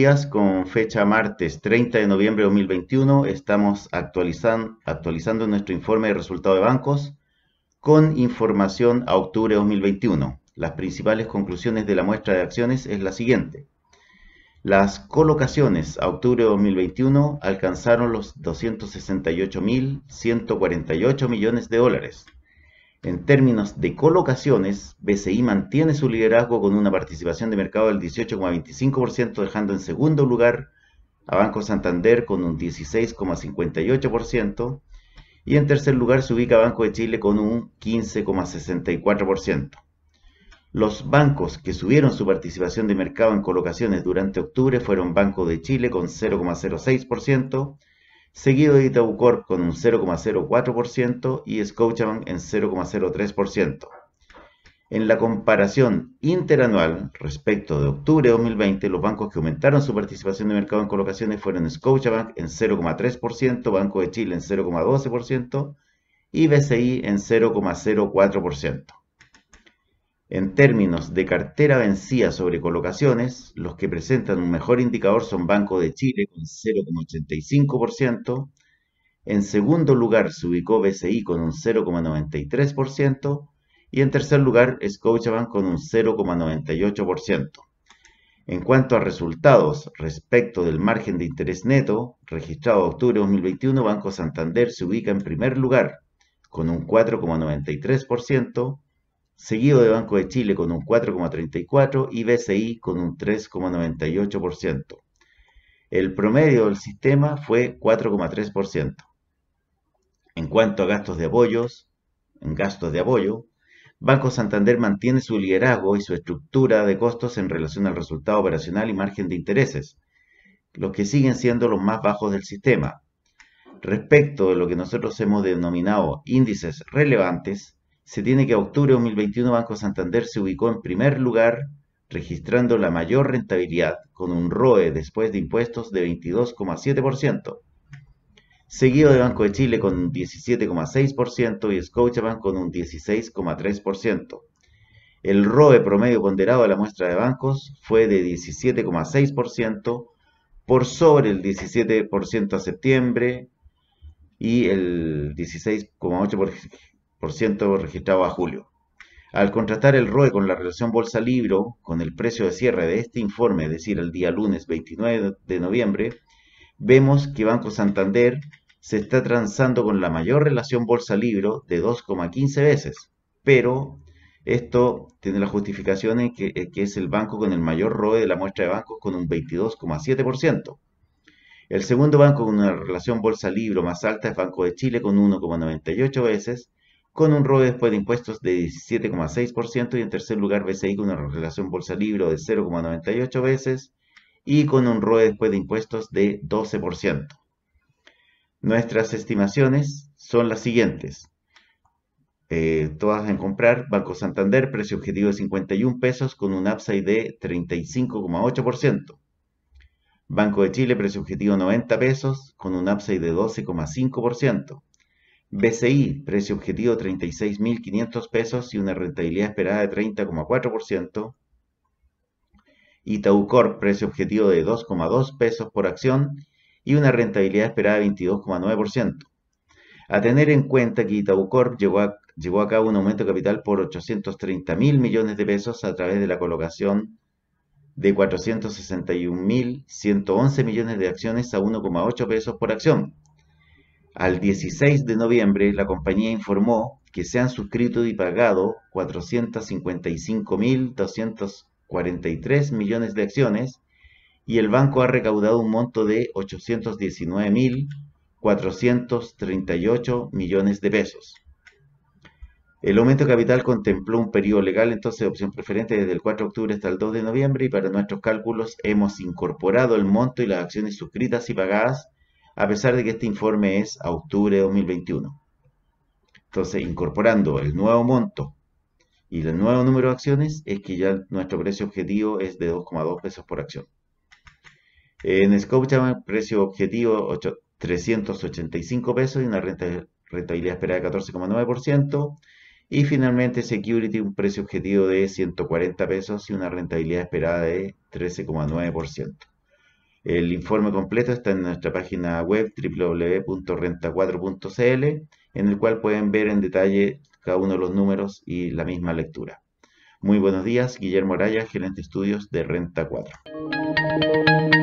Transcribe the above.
días con fecha martes 30 de noviembre 2021 estamos actualizando nuestro informe de resultado de bancos con información a octubre 2021. Las principales conclusiones de la muestra de acciones es la siguiente. Las colocaciones a octubre 2021 alcanzaron los 268.148 millones de dólares. En términos de colocaciones, BCI mantiene su liderazgo con una participación de mercado del 18,25%, dejando en segundo lugar a Banco Santander con un 16,58% y en tercer lugar se ubica Banco de Chile con un 15,64%. Los bancos que subieron su participación de mercado en colocaciones durante octubre fueron Banco de Chile con 0,06%, seguido de Itabucorp con un 0,04% y Scotiabank en 0,03%. En la comparación interanual respecto de octubre de 2020, los bancos que aumentaron su participación de mercado en colocaciones fueron Scotiabank en 0,3%, Banco de Chile en 0,12% y BCI en 0,04%. En términos de cartera vencida sobre colocaciones, los que presentan un mejor indicador son Banco de Chile con 0,85%, en segundo lugar se ubicó BCI con un 0,93% y en tercer lugar Scotiabank con un 0,98%. En cuanto a resultados respecto del margen de interés neto registrado en octubre de 2021, Banco Santander se ubica en primer lugar con un 4,93%, seguido de Banco de Chile con un 4,34 y BCI con un 3,98%. El promedio del sistema fue 4,3%. En cuanto a gastos de apoyos, en gastos de apoyo, Banco Santander mantiene su liderazgo y su estructura de costos en relación al resultado operacional y margen de intereses, los que siguen siendo los más bajos del sistema. Respecto de lo que nosotros hemos denominado índices relevantes, se tiene que octubre de 2021 Banco Santander se ubicó en primer lugar, registrando la mayor rentabilidad, con un ROE después de impuestos de 22,7%, seguido de Banco de Chile con un 17,6% y Scotiabank con un 16,3%. El ROE promedio ponderado de la muestra de bancos fue de 17,6%, por sobre el 17% a septiembre y el 16,8% registrado a julio. Al contratar el ROE con la relación bolsa-libro, con el precio de cierre de este informe, es decir, el día lunes 29 de noviembre, vemos que Banco Santander se está transando con la mayor relación bolsa-libro de 2,15 veces, pero esto tiene la justificación que, en que es el banco con el mayor ROE de la muestra de bancos con un 22,7%. El segundo banco con una relación bolsa-libro más alta es Banco de Chile con 1,98 veces con un ROE después de impuestos de 17,6% y en tercer lugar BCI con una relación bolsa libro de 0,98 veces y con un ROE después de impuestos de 12%. Nuestras estimaciones son las siguientes. Eh, todas en comprar, Banco Santander, precio objetivo de 51 pesos con un upside de 35,8%. Banco de Chile, precio objetivo 90 pesos con un upside de 12,5%. BCI, precio objetivo de 36.500 pesos y una rentabilidad esperada de 30,4%. Corp, precio objetivo de 2,2 pesos por acción y una rentabilidad esperada de 22,9%. A tener en cuenta que Itaucorp llevó a, llevó a cabo un aumento de capital por 830 mil millones de pesos a través de la colocación de 461.111 millones de acciones a 1,8 pesos por acción al 16 de noviembre, la compañía informó que se han suscrito y pagado 455.243 millones de acciones y el banco ha recaudado un monto de 819.438 millones de pesos. El aumento de capital contempló un periodo legal entonces de opción preferente desde el 4 de octubre hasta el 2 de noviembre y para nuestros cálculos hemos incorporado el monto y las acciones suscritas y pagadas a pesar de que este informe es octubre de 2021. Entonces, incorporando el nuevo monto y el nuevo número de acciones, es que ya nuestro precio objetivo es de 2,2 pesos por acción. En Scope el precio objetivo 385 pesos y una rentabilidad esperada de 14,9%. Y finalmente Security, un precio objetivo de 140 pesos y una rentabilidad esperada de 13,9%. El informe completo está en nuestra página web www.renta4.cl, en el cual pueden ver en detalle cada uno de los números y la misma lectura. Muy buenos días, Guillermo Araya, gerente de estudios de Renta 4.